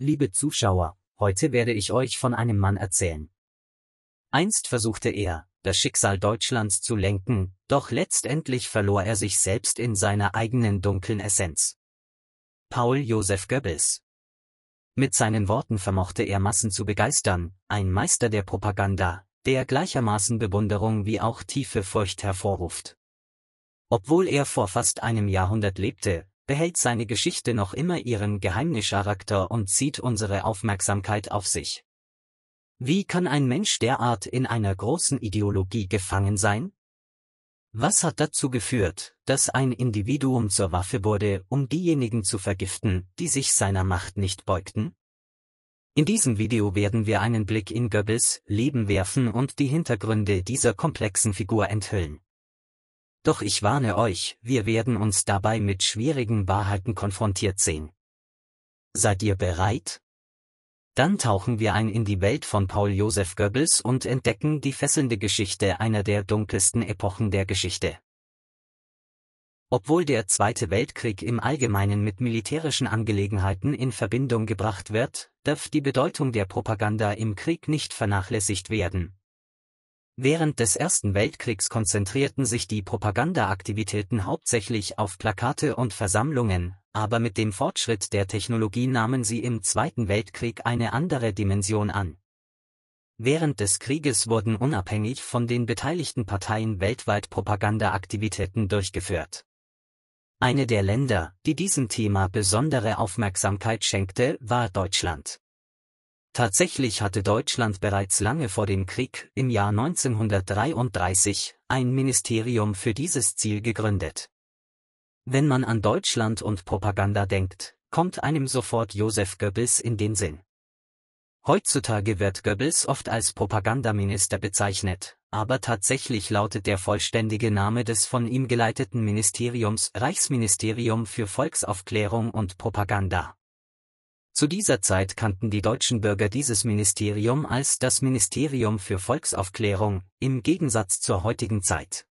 Liebe Zuschauer, heute werde ich euch von einem Mann erzählen. Einst versuchte er, das Schicksal Deutschlands zu lenken, doch letztendlich verlor er sich selbst in seiner eigenen dunklen Essenz. Paul Josef Goebbels Mit seinen Worten vermochte er Massen zu begeistern, ein Meister der Propaganda, der gleichermaßen Bewunderung wie auch tiefe Furcht hervorruft. Obwohl er vor fast einem Jahrhundert lebte, behält seine Geschichte noch immer ihren Geheimnischarakter und zieht unsere Aufmerksamkeit auf sich. Wie kann ein Mensch derart in einer großen Ideologie gefangen sein? Was hat dazu geführt, dass ein Individuum zur Waffe wurde, um diejenigen zu vergiften, die sich seiner Macht nicht beugten? In diesem Video werden wir einen Blick in Goebbels Leben werfen und die Hintergründe dieser komplexen Figur enthüllen. Doch ich warne euch, wir werden uns dabei mit schwierigen Wahrheiten konfrontiert sehen. Seid ihr bereit? Dann tauchen wir ein in die Welt von Paul Josef Goebbels und entdecken die fesselnde Geschichte einer der dunkelsten Epochen der Geschichte. Obwohl der Zweite Weltkrieg im Allgemeinen mit militärischen Angelegenheiten in Verbindung gebracht wird, darf die Bedeutung der Propaganda im Krieg nicht vernachlässigt werden, Während des Ersten Weltkriegs konzentrierten sich die Propagandaaktivitäten hauptsächlich auf Plakate und Versammlungen, aber mit dem Fortschritt der Technologie nahmen sie im Zweiten Weltkrieg eine andere Dimension an. Während des Krieges wurden unabhängig von den beteiligten Parteien weltweit Propagandaaktivitäten durchgeführt. Eine der Länder, die diesem Thema besondere Aufmerksamkeit schenkte, war Deutschland. Tatsächlich hatte Deutschland bereits lange vor dem Krieg, im Jahr 1933, ein Ministerium für dieses Ziel gegründet. Wenn man an Deutschland und Propaganda denkt, kommt einem sofort Josef Goebbels in den Sinn. Heutzutage wird Goebbels oft als Propagandaminister bezeichnet, aber tatsächlich lautet der vollständige Name des von ihm geleiteten Ministeriums Reichsministerium für Volksaufklärung und Propaganda. Zu dieser Zeit kannten die deutschen Bürger dieses Ministerium als das Ministerium für Volksaufklärung, im Gegensatz zur heutigen Zeit.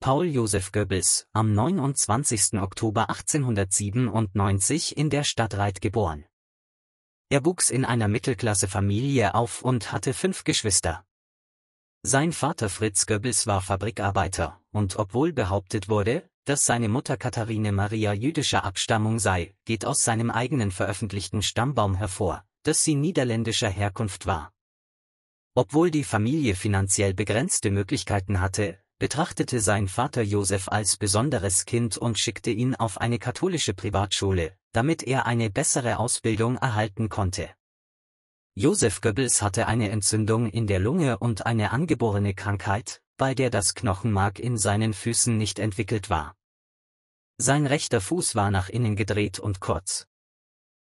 Paul Josef Goebbels, am 29. Oktober 1897 in der Stadt Reit geboren. Er wuchs in einer Mittelklassefamilie auf und hatte fünf Geschwister. Sein Vater Fritz Goebbels war Fabrikarbeiter, und obwohl behauptet wurde, dass seine Mutter Katharine Maria jüdischer Abstammung sei, geht aus seinem eigenen veröffentlichten Stammbaum hervor, dass sie niederländischer Herkunft war. Obwohl die Familie finanziell begrenzte Möglichkeiten hatte, betrachtete sein Vater Josef als besonderes Kind und schickte ihn auf eine katholische Privatschule, damit er eine bessere Ausbildung erhalten konnte. Josef Goebbels hatte eine Entzündung in der Lunge und eine angeborene Krankheit, bei der das Knochenmark in seinen Füßen nicht entwickelt war. Sein rechter Fuß war nach innen gedreht und kurz.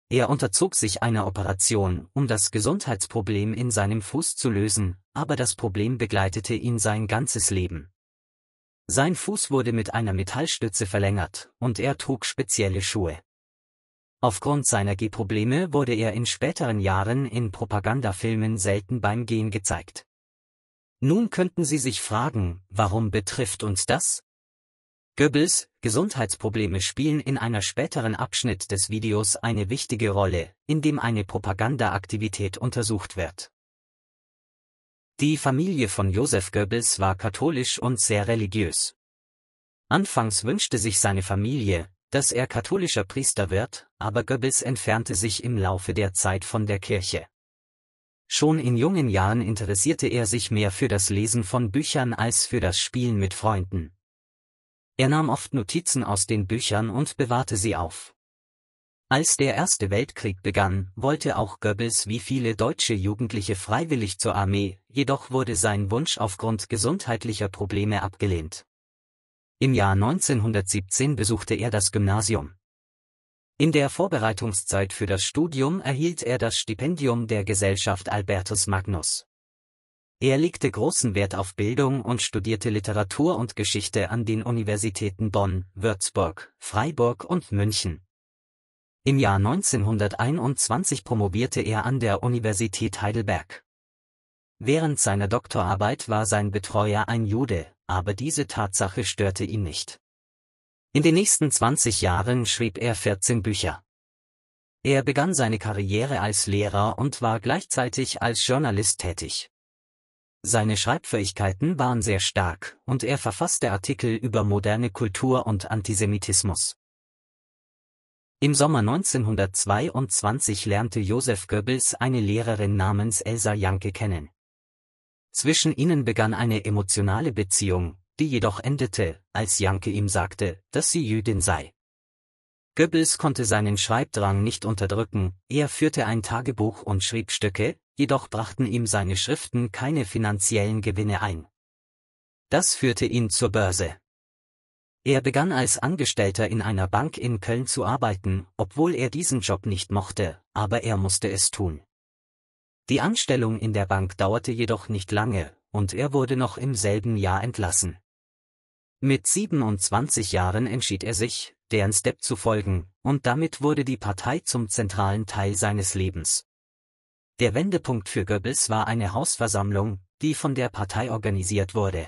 Er unterzog sich einer Operation, um das Gesundheitsproblem in seinem Fuß zu lösen, aber das Problem begleitete ihn sein ganzes Leben. Sein Fuß wurde mit einer Metallstütze verlängert, und er trug spezielle Schuhe. Aufgrund seiner Gehprobleme wurde er in späteren Jahren in Propagandafilmen selten beim Gehen gezeigt. Nun könnten Sie sich fragen, warum betrifft uns das? Goebbels, Gesundheitsprobleme spielen in einer späteren Abschnitt des Videos eine wichtige Rolle, in dem eine Propagandaaktivität untersucht wird. Die Familie von Josef Goebbels war katholisch und sehr religiös. Anfangs wünschte sich seine Familie, dass er katholischer Priester wird, aber Goebbels entfernte sich im Laufe der Zeit von der Kirche. Schon in jungen Jahren interessierte er sich mehr für das Lesen von Büchern als für das Spielen mit Freunden. Er nahm oft Notizen aus den Büchern und bewahrte sie auf. Als der Erste Weltkrieg begann, wollte auch Goebbels wie viele deutsche Jugendliche freiwillig zur Armee, jedoch wurde sein Wunsch aufgrund gesundheitlicher Probleme abgelehnt. Im Jahr 1917 besuchte er das Gymnasium. In der Vorbereitungszeit für das Studium erhielt er das Stipendium der Gesellschaft Albertus Magnus. Er legte großen Wert auf Bildung und studierte Literatur und Geschichte an den Universitäten Bonn, Würzburg, Freiburg und München. Im Jahr 1921 promovierte er an der Universität Heidelberg. Während seiner Doktorarbeit war sein Betreuer ein Jude, aber diese Tatsache störte ihn nicht. In den nächsten 20 Jahren schrieb er 14 Bücher. Er begann seine Karriere als Lehrer und war gleichzeitig als Journalist tätig. Seine Schreibfähigkeiten waren sehr stark und er verfasste Artikel über moderne Kultur und Antisemitismus. Im Sommer 1922 lernte Joseph Goebbels eine Lehrerin namens Elsa Janke kennen. Zwischen ihnen begann eine emotionale Beziehung, die jedoch endete, als Janke ihm sagte, dass sie Jüdin sei. Goebbels konnte seinen Schreibdrang nicht unterdrücken, er führte ein Tagebuch und schrieb Stücke, jedoch brachten ihm seine Schriften keine finanziellen Gewinne ein. Das führte ihn zur Börse. Er begann als Angestellter in einer Bank in Köln zu arbeiten, obwohl er diesen Job nicht mochte, aber er musste es tun. Die Anstellung in der Bank dauerte jedoch nicht lange, und er wurde noch im selben Jahr entlassen. Mit 27 Jahren entschied er sich, deren Step zu folgen, und damit wurde die Partei zum zentralen Teil seines Lebens. Der Wendepunkt für Goebbels war eine Hausversammlung, die von der Partei organisiert wurde.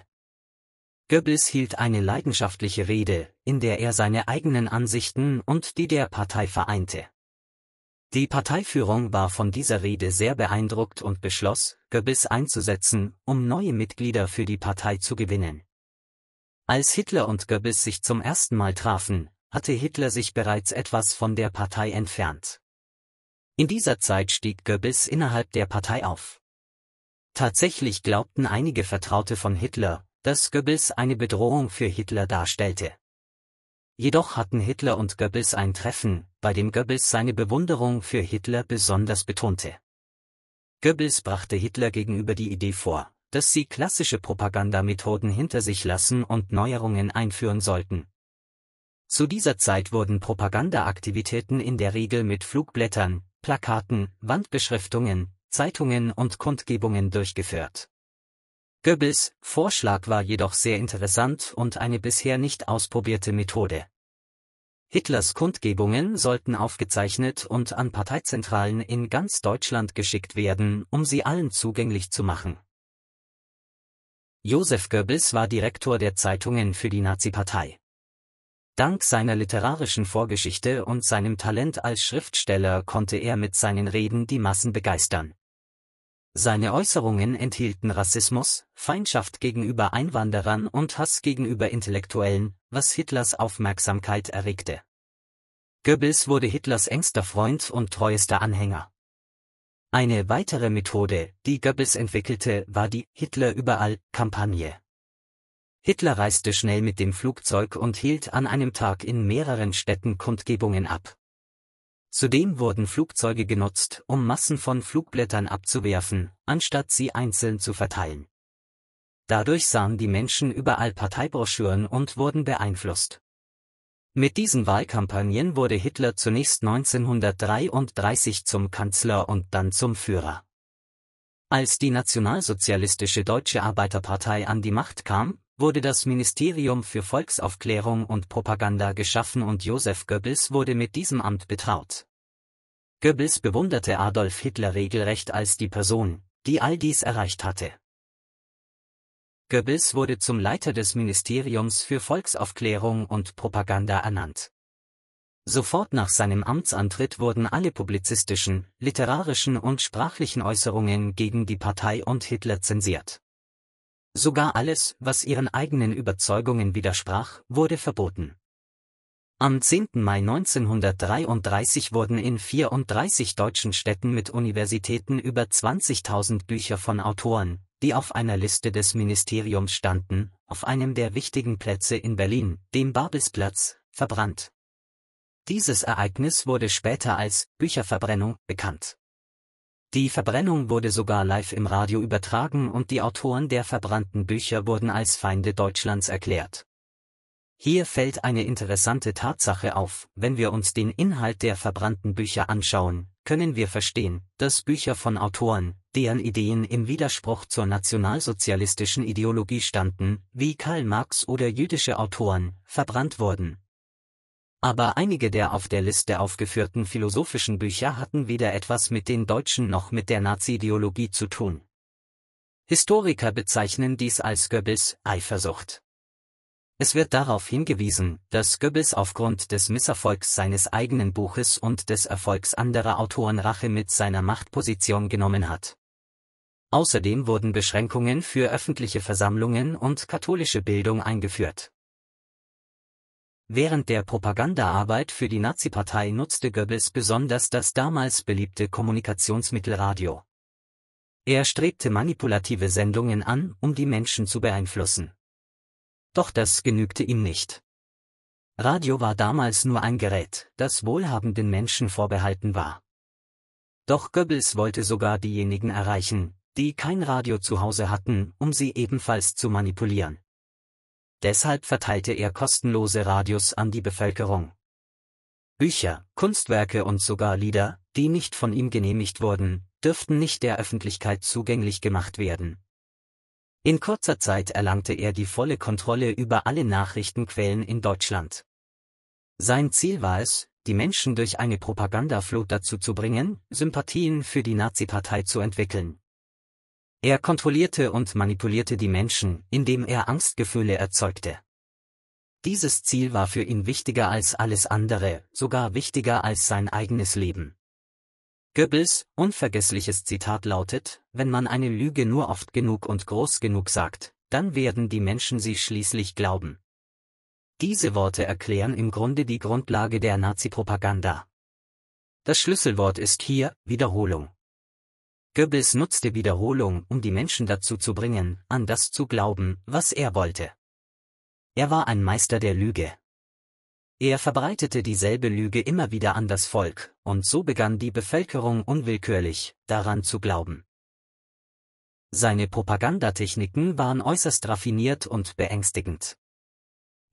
Goebbels hielt eine leidenschaftliche Rede, in der er seine eigenen Ansichten und die der Partei vereinte. Die Parteiführung war von dieser Rede sehr beeindruckt und beschloss, Goebbels einzusetzen, um neue Mitglieder für die Partei zu gewinnen. Als Hitler und Goebbels sich zum ersten Mal trafen, hatte Hitler sich bereits etwas von der Partei entfernt. In dieser Zeit stieg Goebbels innerhalb der Partei auf. Tatsächlich glaubten einige Vertraute von Hitler, dass Goebbels eine Bedrohung für Hitler darstellte. Jedoch hatten Hitler und Goebbels ein Treffen, bei dem Goebbels seine Bewunderung für Hitler besonders betonte. Goebbels brachte Hitler gegenüber die Idee vor, dass sie klassische Propagandamethoden hinter sich lassen und Neuerungen einführen sollten. Zu dieser Zeit wurden Propagandaaktivitäten in der Regel mit Flugblättern, Plakaten, Wandbeschriftungen, Zeitungen und Kundgebungen durchgeführt. Goebbels Vorschlag war jedoch sehr interessant und eine bisher nicht ausprobierte Methode. Hitlers Kundgebungen sollten aufgezeichnet und an Parteizentralen in ganz Deutschland geschickt werden, um sie allen zugänglich zu machen. Joseph Goebbels war Direktor der Zeitungen für die Nazi-Partei. Dank seiner literarischen Vorgeschichte und seinem Talent als Schriftsteller konnte er mit seinen Reden die Massen begeistern. Seine Äußerungen enthielten Rassismus, Feindschaft gegenüber Einwanderern und Hass gegenüber Intellektuellen, was Hitlers Aufmerksamkeit erregte. Goebbels wurde Hitlers engster Freund und treuester Anhänger. Eine weitere Methode, die Goebbels entwickelte, war die Hitler überall Kampagne. Hitler reiste schnell mit dem Flugzeug und hielt an einem Tag in mehreren Städten Kundgebungen ab. Zudem wurden Flugzeuge genutzt, um Massen von Flugblättern abzuwerfen, anstatt sie einzeln zu verteilen. Dadurch sahen die Menschen überall Parteibroschüren und wurden beeinflusst. Mit diesen Wahlkampagnen wurde Hitler zunächst 1933 zum Kanzler und dann zum Führer. Als die nationalsozialistische Deutsche Arbeiterpartei an die Macht kam, wurde das Ministerium für Volksaufklärung und Propaganda geschaffen und Josef Goebbels wurde mit diesem Amt betraut. Goebbels bewunderte Adolf Hitler regelrecht als die Person, die all dies erreicht hatte. Goebbels wurde zum Leiter des Ministeriums für Volksaufklärung und Propaganda ernannt. Sofort nach seinem Amtsantritt wurden alle publizistischen, literarischen und sprachlichen Äußerungen gegen die Partei und Hitler zensiert. Sogar alles, was ihren eigenen Überzeugungen widersprach, wurde verboten. Am 10. Mai 1933 wurden in 34 deutschen Städten mit Universitäten über 20.000 Bücher von Autoren, die auf einer Liste des Ministeriums standen, auf einem der wichtigen Plätze in Berlin, dem Babelsplatz, verbrannt. Dieses Ereignis wurde später als Bücherverbrennung bekannt. Die Verbrennung wurde sogar live im Radio übertragen und die Autoren der verbrannten Bücher wurden als Feinde Deutschlands erklärt. Hier fällt eine interessante Tatsache auf, wenn wir uns den Inhalt der verbrannten Bücher anschauen, können wir verstehen, dass Bücher von Autoren, deren Ideen im Widerspruch zur nationalsozialistischen Ideologie standen, wie Karl Marx oder jüdische Autoren, verbrannt wurden. Aber einige der auf der Liste aufgeführten philosophischen Bücher hatten weder etwas mit den Deutschen noch mit der Nazi-Ideologie zu tun. Historiker bezeichnen dies als Goebbels Eifersucht. Es wird darauf hingewiesen, dass Goebbels aufgrund des Misserfolgs seines eigenen Buches und des Erfolgs anderer Autoren Rache mit seiner Machtposition genommen hat. Außerdem wurden Beschränkungen für öffentliche Versammlungen und katholische Bildung eingeführt. Während der Propagandaarbeit für die Nazi-Partei nutzte Goebbels besonders das damals beliebte Kommunikationsmittel Radio. Er strebte manipulative Sendungen an, um die Menschen zu beeinflussen. Doch das genügte ihm nicht. Radio war damals nur ein Gerät, das wohlhabenden Menschen vorbehalten war. Doch Goebbels wollte sogar diejenigen erreichen, die kein Radio zu Hause hatten, um sie ebenfalls zu manipulieren. Deshalb verteilte er kostenlose Radios an die Bevölkerung. Bücher, Kunstwerke und sogar Lieder, die nicht von ihm genehmigt wurden, dürften nicht der Öffentlichkeit zugänglich gemacht werden, in kurzer Zeit erlangte er die volle Kontrolle über alle Nachrichtenquellen in Deutschland. Sein Ziel war es, die Menschen durch eine Propagandaflut dazu zu bringen, Sympathien für die Nazi-Partei zu entwickeln. Er kontrollierte und manipulierte die Menschen, indem er Angstgefühle erzeugte. Dieses Ziel war für ihn wichtiger als alles andere, sogar wichtiger als sein eigenes Leben. Goebbels unvergessliches Zitat lautet, wenn man eine Lüge nur oft genug und groß genug sagt, dann werden die Menschen sie schließlich glauben. Diese Worte erklären im Grunde die Grundlage der Nazi-Propaganda. Das Schlüsselwort ist hier Wiederholung. Goebbels nutzte Wiederholung, um die Menschen dazu zu bringen, an das zu glauben, was er wollte. Er war ein Meister der Lüge. Er verbreitete dieselbe Lüge immer wieder an das Volk, und so begann die Bevölkerung unwillkürlich, daran zu glauben. Seine Propagandatechniken waren äußerst raffiniert und beängstigend.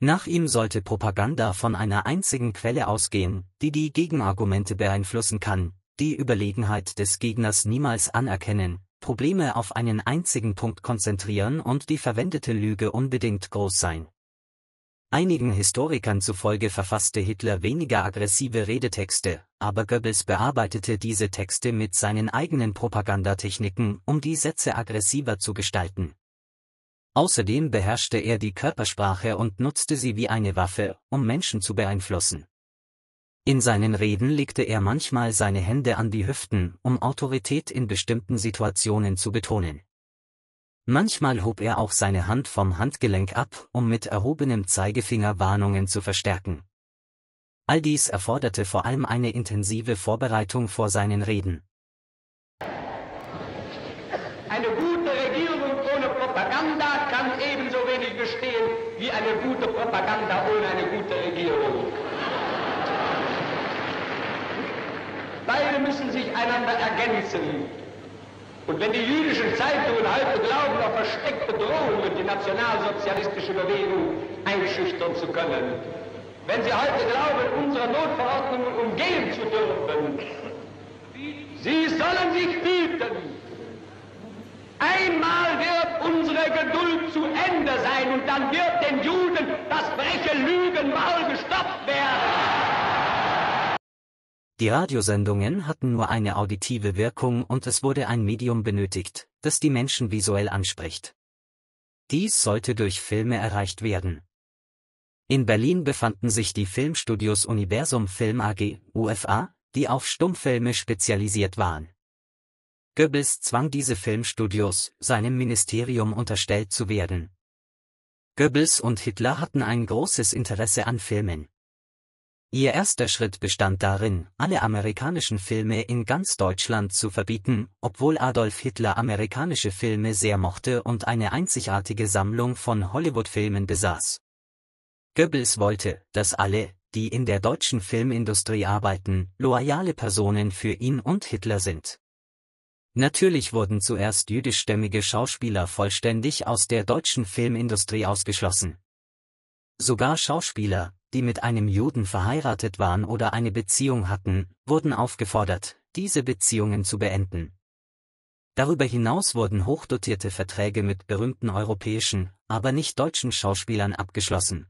Nach ihm sollte Propaganda von einer einzigen Quelle ausgehen, die die Gegenargumente beeinflussen kann, die Überlegenheit des Gegners niemals anerkennen, Probleme auf einen einzigen Punkt konzentrieren und die verwendete Lüge unbedingt groß sein, Einigen Historikern zufolge verfasste Hitler weniger aggressive Redetexte, aber Goebbels bearbeitete diese Texte mit seinen eigenen Propagandatechniken, um die Sätze aggressiver zu gestalten. Außerdem beherrschte er die Körpersprache und nutzte sie wie eine Waffe, um Menschen zu beeinflussen. In seinen Reden legte er manchmal seine Hände an die Hüften, um Autorität in bestimmten Situationen zu betonen. Manchmal hob er auch seine Hand vom Handgelenk ab, um mit erhobenem Zeigefinger Warnungen zu verstärken. All dies erforderte vor allem eine intensive Vorbereitung vor seinen Reden. Eine gute Regierung ohne Propaganda kann ebenso wenig bestehen wie eine gute Propaganda ohne eine gute Regierung. Beide müssen sich einander ergänzen. Und wenn die jüdischen Zeitungen heute glauben, auf versteckte Drohungen die nationalsozialistische Bewegung einschüchtern zu können, wenn sie heute glauben, unsere Notverordnungen umgehen zu dürfen, sie sollen sich bieten. Einmal wird unsere Geduld zu Ende sein und dann wird den Juden das freche Lügenmaul gestoppt werden. Die Radiosendungen hatten nur eine auditive Wirkung und es wurde ein Medium benötigt, das die Menschen visuell anspricht. Dies sollte durch Filme erreicht werden. In Berlin befanden sich die Filmstudios Universum Film AG, UFA, die auf Stummfilme spezialisiert waren. Goebbels zwang diese Filmstudios, seinem Ministerium unterstellt zu werden. Goebbels und Hitler hatten ein großes Interesse an Filmen. Ihr erster Schritt bestand darin, alle amerikanischen Filme in ganz Deutschland zu verbieten, obwohl Adolf Hitler amerikanische Filme sehr mochte und eine einzigartige Sammlung von Hollywood-Filmen besaß. Goebbels wollte, dass alle, die in der deutschen Filmindustrie arbeiten, loyale Personen für ihn und Hitler sind. Natürlich wurden zuerst jüdischstämmige Schauspieler vollständig aus der deutschen Filmindustrie ausgeschlossen. Sogar Schauspieler, die mit einem Juden verheiratet waren oder eine Beziehung hatten, wurden aufgefordert, diese Beziehungen zu beenden. Darüber hinaus wurden hochdotierte Verträge mit berühmten europäischen, aber nicht deutschen Schauspielern abgeschlossen.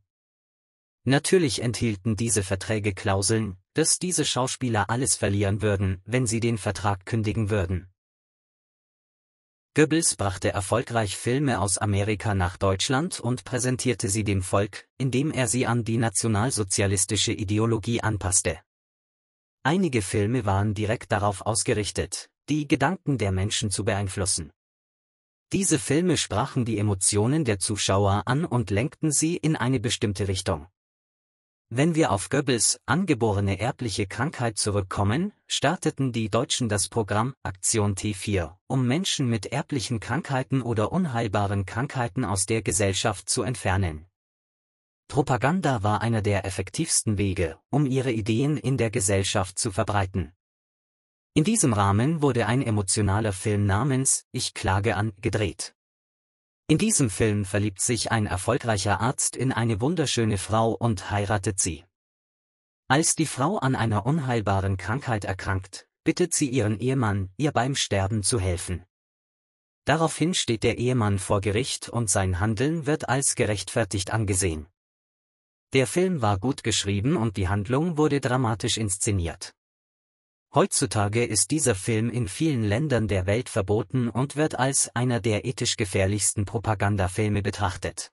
Natürlich enthielten diese Verträge Klauseln, dass diese Schauspieler alles verlieren würden, wenn sie den Vertrag kündigen würden. Goebbels brachte erfolgreich Filme aus Amerika nach Deutschland und präsentierte sie dem Volk, indem er sie an die nationalsozialistische Ideologie anpasste. Einige Filme waren direkt darauf ausgerichtet, die Gedanken der Menschen zu beeinflussen. Diese Filme sprachen die Emotionen der Zuschauer an und lenkten sie in eine bestimmte Richtung. Wenn wir auf Goebbels angeborene erbliche Krankheit zurückkommen, starteten die Deutschen das Programm Aktion T4, um Menschen mit erblichen Krankheiten oder unheilbaren Krankheiten aus der Gesellschaft zu entfernen. Propaganda war einer der effektivsten Wege, um ihre Ideen in der Gesellschaft zu verbreiten. In diesem Rahmen wurde ein emotionaler Film namens Ich klage an gedreht. In diesem Film verliebt sich ein erfolgreicher Arzt in eine wunderschöne Frau und heiratet sie. Als die Frau an einer unheilbaren Krankheit erkrankt, bittet sie ihren Ehemann, ihr beim Sterben zu helfen. Daraufhin steht der Ehemann vor Gericht und sein Handeln wird als gerechtfertigt angesehen. Der Film war gut geschrieben und die Handlung wurde dramatisch inszeniert. Heutzutage ist dieser Film in vielen Ländern der Welt verboten und wird als einer der ethisch gefährlichsten Propagandafilme betrachtet.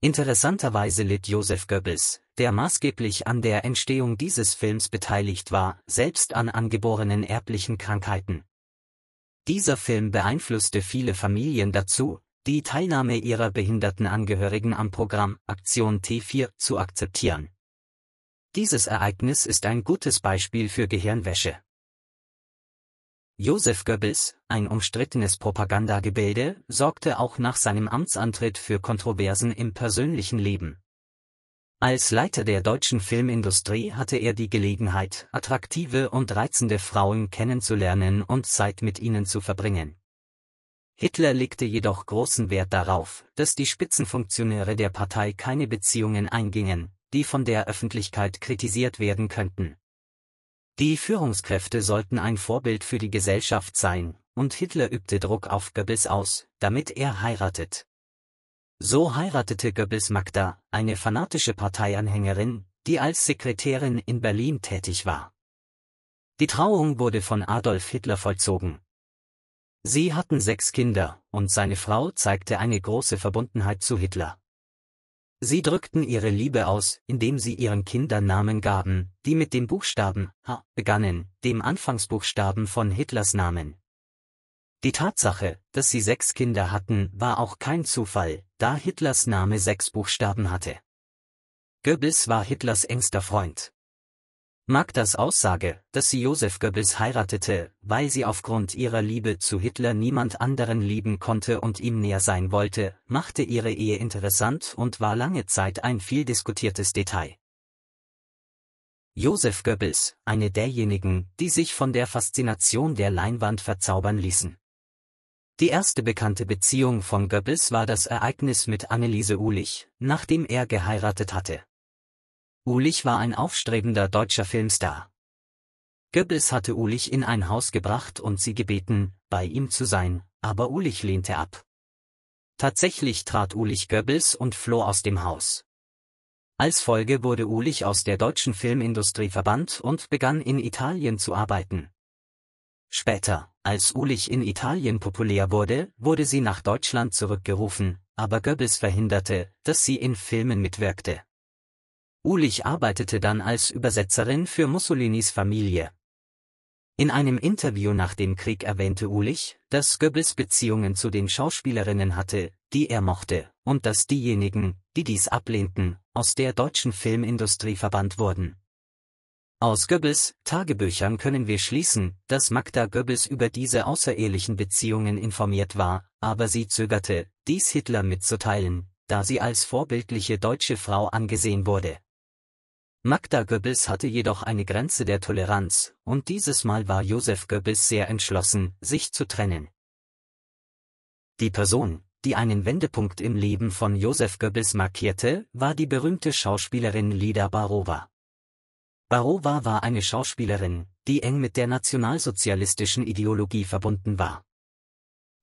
Interessanterweise litt Joseph Goebbels, der maßgeblich an der Entstehung dieses Films beteiligt war, selbst an angeborenen erblichen Krankheiten. Dieser Film beeinflusste viele Familien dazu, die Teilnahme ihrer behinderten Angehörigen am Programm Aktion T4 zu akzeptieren. Dieses Ereignis ist ein gutes Beispiel für Gehirnwäsche. Joseph Goebbels, ein umstrittenes Propagandagebilde, sorgte auch nach seinem Amtsantritt für Kontroversen im persönlichen Leben. Als Leiter der deutschen Filmindustrie hatte er die Gelegenheit, attraktive und reizende Frauen kennenzulernen und Zeit mit ihnen zu verbringen. Hitler legte jedoch großen Wert darauf, dass die Spitzenfunktionäre der Partei keine Beziehungen eingingen, die von der Öffentlichkeit kritisiert werden könnten. Die Führungskräfte sollten ein Vorbild für die Gesellschaft sein, und Hitler übte Druck auf Goebbels aus, damit er heiratet. So heiratete Goebbels Magda, eine fanatische Parteianhängerin, die als Sekretärin in Berlin tätig war. Die Trauung wurde von Adolf Hitler vollzogen. Sie hatten sechs Kinder, und seine Frau zeigte eine große Verbundenheit zu Hitler. Sie drückten ihre Liebe aus, indem sie ihren Kindern Namen gaben, die mit dem Buchstaben H begannen, dem Anfangsbuchstaben von Hitlers Namen. Die Tatsache, dass sie sechs Kinder hatten, war auch kein Zufall, da Hitlers Name sechs Buchstaben hatte. Goebbels war Hitlers engster Freund. Magdas Aussage, dass sie Josef Goebbels heiratete, weil sie aufgrund ihrer Liebe zu Hitler niemand anderen lieben konnte und ihm näher sein wollte, machte ihre Ehe interessant und war lange Zeit ein viel diskutiertes Detail. Josef Goebbels, eine derjenigen, die sich von der Faszination der Leinwand verzaubern ließen. Die erste bekannte Beziehung von Goebbels war das Ereignis mit Anneliese Uhlich, nachdem er geheiratet hatte. Ulich war ein aufstrebender deutscher Filmstar. Goebbels hatte Ulich in ein Haus gebracht und sie gebeten, bei ihm zu sein, aber Ulich lehnte ab. Tatsächlich trat Ulich Goebbels und floh aus dem Haus. Als Folge wurde Ulich aus der deutschen Filmindustrie verbannt und begann in Italien zu arbeiten. Später, als Ulich in Italien populär wurde, wurde sie nach Deutschland zurückgerufen, aber Goebbels verhinderte, dass sie in Filmen mitwirkte. Ulich arbeitete dann als Übersetzerin für Mussolinis Familie. In einem Interview nach dem Krieg erwähnte Ulich, dass Goebbels Beziehungen zu den Schauspielerinnen hatte, die er mochte, und dass diejenigen, die dies ablehnten, aus der deutschen Filmindustrie verbannt wurden. Aus Goebbels Tagebüchern können wir schließen, dass Magda Goebbels über diese außerehelichen Beziehungen informiert war, aber sie zögerte, dies Hitler mitzuteilen, da sie als vorbildliche deutsche Frau angesehen wurde. Magda Goebbels hatte jedoch eine Grenze der Toleranz, und dieses Mal war Josef Goebbels sehr entschlossen, sich zu trennen. Die Person, die einen Wendepunkt im Leben von Josef Goebbels markierte, war die berühmte Schauspielerin Lida Barova. Barova war eine Schauspielerin, die eng mit der nationalsozialistischen Ideologie verbunden war.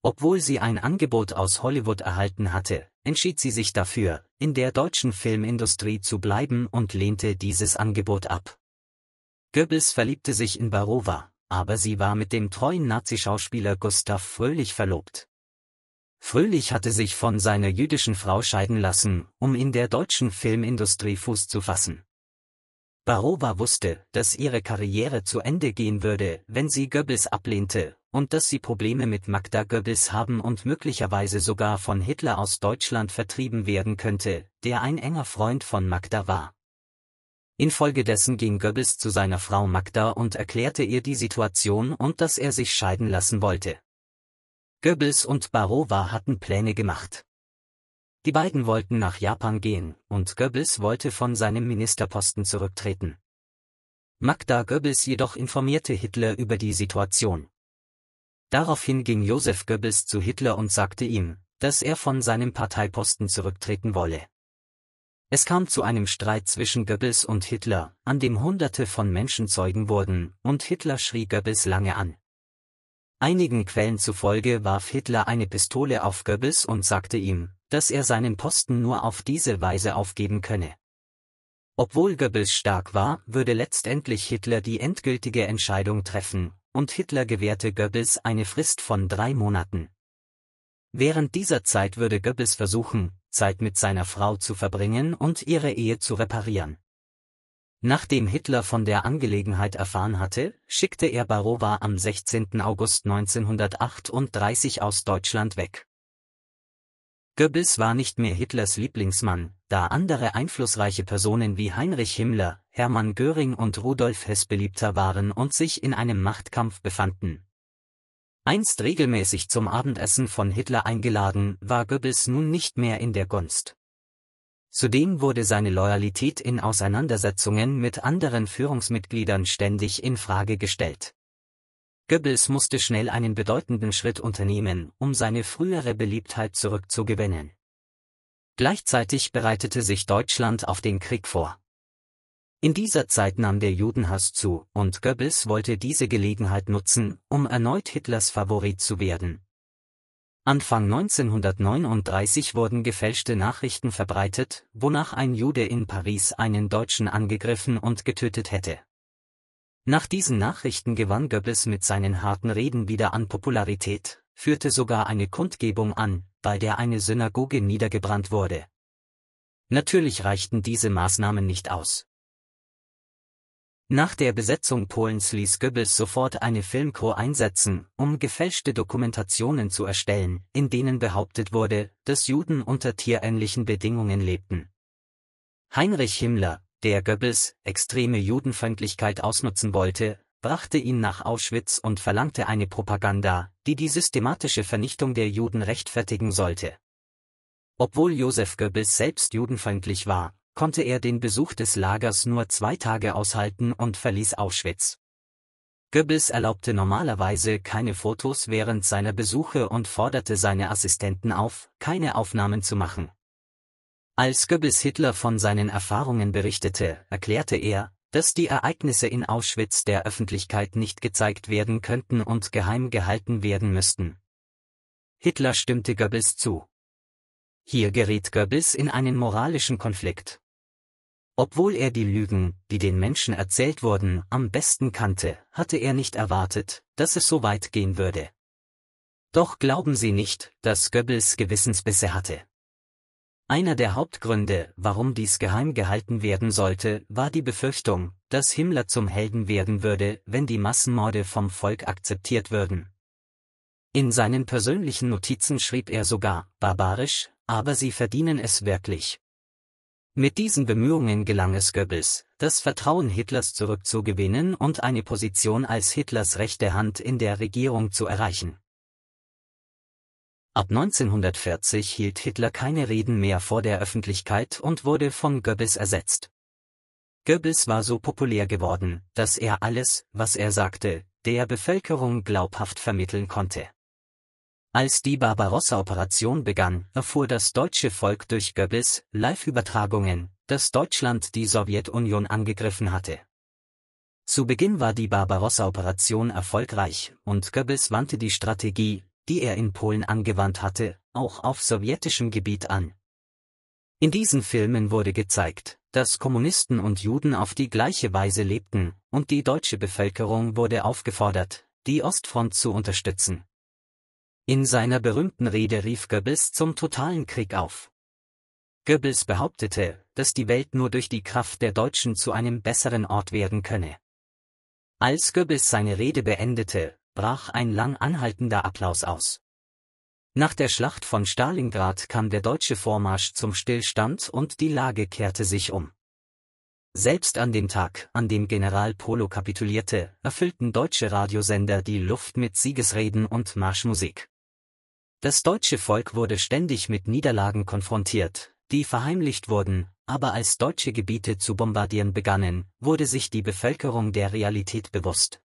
Obwohl sie ein Angebot aus Hollywood erhalten hatte, entschied sie sich dafür, in der deutschen Filmindustrie zu bleiben und lehnte dieses Angebot ab. Goebbels verliebte sich in Barova, aber sie war mit dem treuen Nazi-Schauspieler Gustav Fröhlich verlobt. Fröhlich hatte sich von seiner jüdischen Frau scheiden lassen, um in der deutschen Filmindustrie Fuß zu fassen. Barova wusste, dass ihre Karriere zu Ende gehen würde, wenn sie Goebbels ablehnte, und dass sie Probleme mit Magda Goebbels haben und möglicherweise sogar von Hitler aus Deutschland vertrieben werden könnte, der ein enger Freund von Magda war. Infolgedessen ging Goebbels zu seiner Frau Magda und erklärte ihr die Situation und dass er sich scheiden lassen wollte. Goebbels und Barova hatten Pläne gemacht. Die beiden wollten nach Japan gehen, und Goebbels wollte von seinem Ministerposten zurücktreten. Magda Goebbels jedoch informierte Hitler über die Situation. Daraufhin ging Josef Goebbels zu Hitler und sagte ihm, dass er von seinem Parteiposten zurücktreten wolle. Es kam zu einem Streit zwischen Goebbels und Hitler, an dem Hunderte von Menschen Zeugen wurden, und Hitler schrie Goebbels lange an. Einigen Quellen zufolge warf Hitler eine Pistole auf Goebbels und sagte ihm, dass er seinen Posten nur auf diese Weise aufgeben könne. Obwohl Goebbels stark war, würde letztendlich Hitler die endgültige Entscheidung treffen, und Hitler gewährte Goebbels eine Frist von drei Monaten. Während dieser Zeit würde Goebbels versuchen, Zeit mit seiner Frau zu verbringen und ihre Ehe zu reparieren. Nachdem Hitler von der Angelegenheit erfahren hatte, schickte er Barrowa am 16. August 1938 aus Deutschland weg. Goebbels war nicht mehr Hitlers Lieblingsmann, da andere einflussreiche Personen wie Heinrich Himmler, Hermann Göring und Rudolf Hess beliebter waren und sich in einem Machtkampf befanden. Einst regelmäßig zum Abendessen von Hitler eingeladen, war Goebbels nun nicht mehr in der Gunst. Zudem wurde seine Loyalität in Auseinandersetzungen mit anderen Führungsmitgliedern ständig in Frage gestellt. Goebbels musste schnell einen bedeutenden Schritt unternehmen, um seine frühere Beliebtheit zurückzugewinnen. Gleichzeitig bereitete sich Deutschland auf den Krieg vor. In dieser Zeit nahm der Judenhass zu, und Goebbels wollte diese Gelegenheit nutzen, um erneut Hitlers Favorit zu werden. Anfang 1939 wurden gefälschte Nachrichten verbreitet, wonach ein Jude in Paris einen Deutschen angegriffen und getötet hätte. Nach diesen Nachrichten gewann Goebbels mit seinen harten Reden wieder an Popularität, führte sogar eine Kundgebung an, bei der eine Synagoge niedergebrannt wurde. Natürlich reichten diese Maßnahmen nicht aus. Nach der Besetzung Polens ließ Goebbels sofort eine Filmcrew einsetzen, um gefälschte Dokumentationen zu erstellen, in denen behauptet wurde, dass Juden unter tierähnlichen Bedingungen lebten. Heinrich Himmler, der Goebbels extreme Judenfeindlichkeit ausnutzen wollte, brachte ihn nach Auschwitz und verlangte eine Propaganda, die die systematische Vernichtung der Juden rechtfertigen sollte. Obwohl Josef Goebbels selbst judenfeindlich war, konnte er den Besuch des Lagers nur zwei Tage aushalten und verließ Auschwitz. Goebbels erlaubte normalerweise keine Fotos während seiner Besuche und forderte seine Assistenten auf, keine Aufnahmen zu machen. Als Goebbels Hitler von seinen Erfahrungen berichtete, erklärte er, dass die Ereignisse in Auschwitz der Öffentlichkeit nicht gezeigt werden könnten und geheim gehalten werden müssten. Hitler stimmte Goebbels zu. Hier geriet Goebbels in einen moralischen Konflikt. Obwohl er die Lügen, die den Menschen erzählt wurden, am besten kannte, hatte er nicht erwartet, dass es so weit gehen würde. Doch glauben Sie nicht, dass Goebbels Gewissensbisse hatte. Einer der Hauptgründe, warum dies geheim gehalten werden sollte, war die Befürchtung, dass Himmler zum Helden werden würde, wenn die Massenmorde vom Volk akzeptiert würden. In seinen persönlichen Notizen schrieb er sogar, barbarisch, aber sie verdienen es wirklich, mit diesen Bemühungen gelang es Goebbels, das Vertrauen Hitlers zurückzugewinnen und eine Position als Hitlers rechte Hand in der Regierung zu erreichen. Ab 1940 hielt Hitler keine Reden mehr vor der Öffentlichkeit und wurde von Goebbels ersetzt. Goebbels war so populär geworden, dass er alles, was er sagte, der Bevölkerung glaubhaft vermitteln konnte. Als die Barbarossa-Operation begann, erfuhr das deutsche Volk durch Goebbels Live-Übertragungen, dass Deutschland die Sowjetunion angegriffen hatte. Zu Beginn war die Barbarossa-Operation erfolgreich und Goebbels wandte die Strategie, die er in Polen angewandt hatte, auch auf sowjetischem Gebiet an. In diesen Filmen wurde gezeigt, dass Kommunisten und Juden auf die gleiche Weise lebten, und die deutsche Bevölkerung wurde aufgefordert, die Ostfront zu unterstützen. In seiner berühmten Rede rief Goebbels zum totalen Krieg auf. Goebbels behauptete, dass die Welt nur durch die Kraft der Deutschen zu einem besseren Ort werden könne. Als Goebbels seine Rede beendete, brach ein lang anhaltender Applaus aus. Nach der Schlacht von Stalingrad kam der deutsche Vormarsch zum Stillstand und die Lage kehrte sich um. Selbst an dem Tag, an dem General Polo kapitulierte, erfüllten deutsche Radiosender die Luft mit Siegesreden und Marschmusik. Das deutsche Volk wurde ständig mit Niederlagen konfrontiert, die verheimlicht wurden, aber als deutsche Gebiete zu bombardieren begannen, wurde sich die Bevölkerung der Realität bewusst.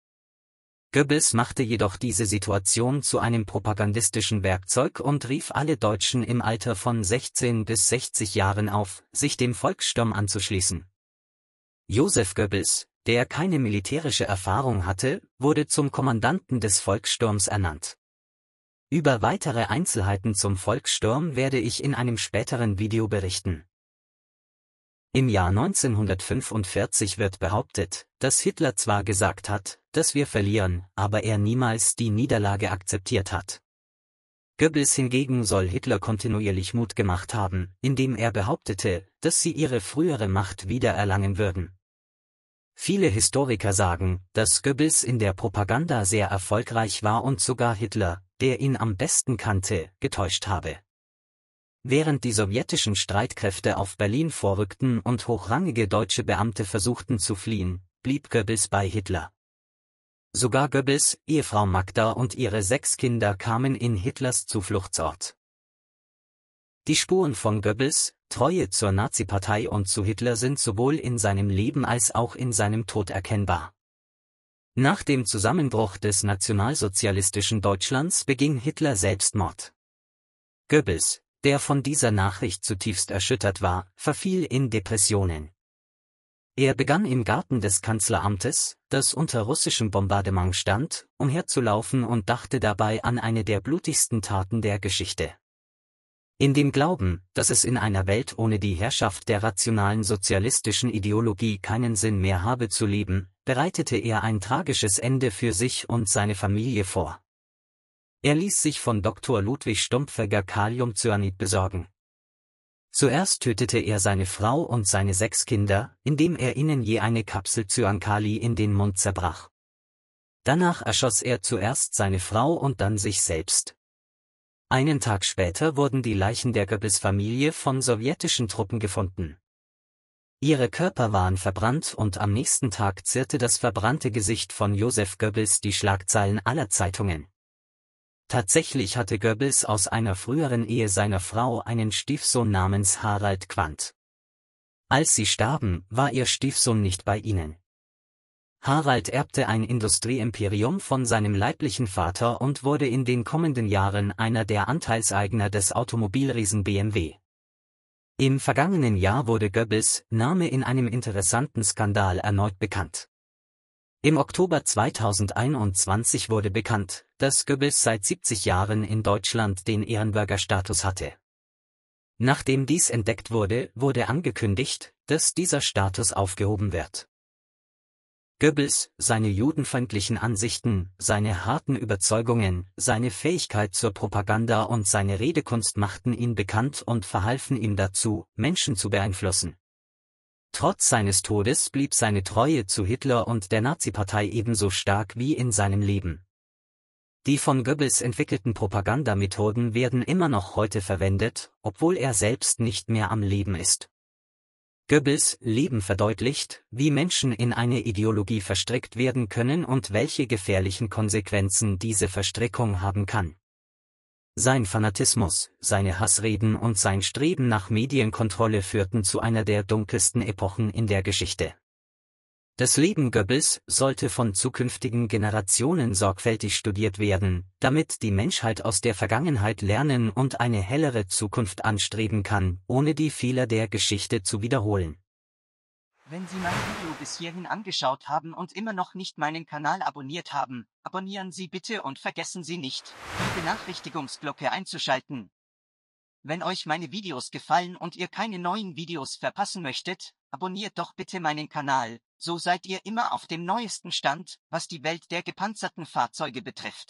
Goebbels machte jedoch diese Situation zu einem propagandistischen Werkzeug und rief alle Deutschen im Alter von 16 bis 60 Jahren auf, sich dem Volkssturm anzuschließen. Josef Goebbels, der keine militärische Erfahrung hatte, wurde zum Kommandanten des Volkssturms ernannt. Über weitere Einzelheiten zum Volkssturm werde ich in einem späteren Video berichten. Im Jahr 1945 wird behauptet, dass Hitler zwar gesagt hat, dass wir verlieren, aber er niemals die Niederlage akzeptiert hat. Goebbels hingegen soll Hitler kontinuierlich Mut gemacht haben, indem er behauptete, dass sie ihre frühere Macht wieder erlangen würden. Viele Historiker sagen, dass Goebbels in der Propaganda sehr erfolgreich war und sogar Hitler, der ihn am besten kannte, getäuscht habe. Während die sowjetischen Streitkräfte auf Berlin vorrückten und hochrangige deutsche Beamte versuchten zu fliehen, blieb Goebbels bei Hitler. Sogar Goebbels, Ehefrau Magda und ihre sechs Kinder kamen in Hitlers Zufluchtsort. Die Spuren von Goebbels, Treue zur Nazipartei und zu Hitler sind sowohl in seinem Leben als auch in seinem Tod erkennbar. Nach dem Zusammenbruch des nationalsozialistischen Deutschlands beging Hitler Selbstmord. Goebbels, der von dieser Nachricht zutiefst erschüttert war, verfiel in Depressionen. Er begann im Garten des Kanzleramtes, das unter russischem Bombardement stand, umherzulaufen und dachte dabei an eine der blutigsten Taten der Geschichte. In dem Glauben, dass es in einer Welt ohne die Herrschaft der rationalen sozialistischen Ideologie keinen Sinn mehr habe zu leben, bereitete er ein tragisches Ende für sich und seine Familie vor. Er ließ sich von Dr. Ludwig Stumpfeger Kaliumcyanid besorgen. Zuerst tötete er seine Frau und seine sechs Kinder, indem er ihnen je eine Kapsel Cyankali in den Mund zerbrach. Danach erschoss er zuerst seine Frau und dann sich selbst, einen Tag später wurden die Leichen der Goebbels-Familie von sowjetischen Truppen gefunden. Ihre Körper waren verbrannt und am nächsten Tag zirrte das verbrannte Gesicht von Josef Goebbels die Schlagzeilen aller Zeitungen. Tatsächlich hatte Goebbels aus einer früheren Ehe seiner Frau einen Stiefsohn namens Harald Quandt. Als sie starben, war ihr Stiefsohn nicht bei ihnen. Harald erbte ein Industrieimperium von seinem leiblichen Vater und wurde in den kommenden Jahren einer der Anteilseigner des Automobilriesen BMW. Im vergangenen Jahr wurde Goebbels Name in einem interessanten Skandal erneut bekannt. Im Oktober 2021 wurde bekannt, dass Goebbels seit 70 Jahren in Deutschland den Ehrenbürgerstatus hatte. Nachdem dies entdeckt wurde, wurde angekündigt, dass dieser Status aufgehoben wird. Goebbels, seine judenfeindlichen Ansichten, seine harten Überzeugungen, seine Fähigkeit zur Propaganda und seine Redekunst machten ihn bekannt und verhalfen ihm dazu, Menschen zu beeinflussen. Trotz seines Todes blieb seine Treue zu Hitler und der Nazi-Partei ebenso stark wie in seinem Leben. Die von Goebbels entwickelten Propagandamethoden werden immer noch heute verwendet, obwohl er selbst nicht mehr am Leben ist. Goebbels Leben verdeutlicht, wie Menschen in eine Ideologie verstrickt werden können und welche gefährlichen Konsequenzen diese Verstrickung haben kann. Sein Fanatismus, seine Hassreden und sein Streben nach Medienkontrolle führten zu einer der dunkelsten Epochen in der Geschichte. Das Leben Goebbels sollte von zukünftigen Generationen sorgfältig studiert werden, damit die Menschheit aus der Vergangenheit lernen und eine hellere Zukunft anstreben kann, ohne die Fehler der Geschichte zu wiederholen. Wenn Sie mein Video bis hierhin angeschaut haben und immer noch nicht meinen Kanal abonniert haben, abonnieren Sie bitte und vergessen Sie nicht, die Benachrichtigungsglocke einzuschalten. Wenn euch meine Videos gefallen und ihr keine neuen Videos verpassen möchtet, abonniert doch bitte meinen Kanal, so seid ihr immer auf dem neuesten Stand, was die Welt der gepanzerten Fahrzeuge betrifft.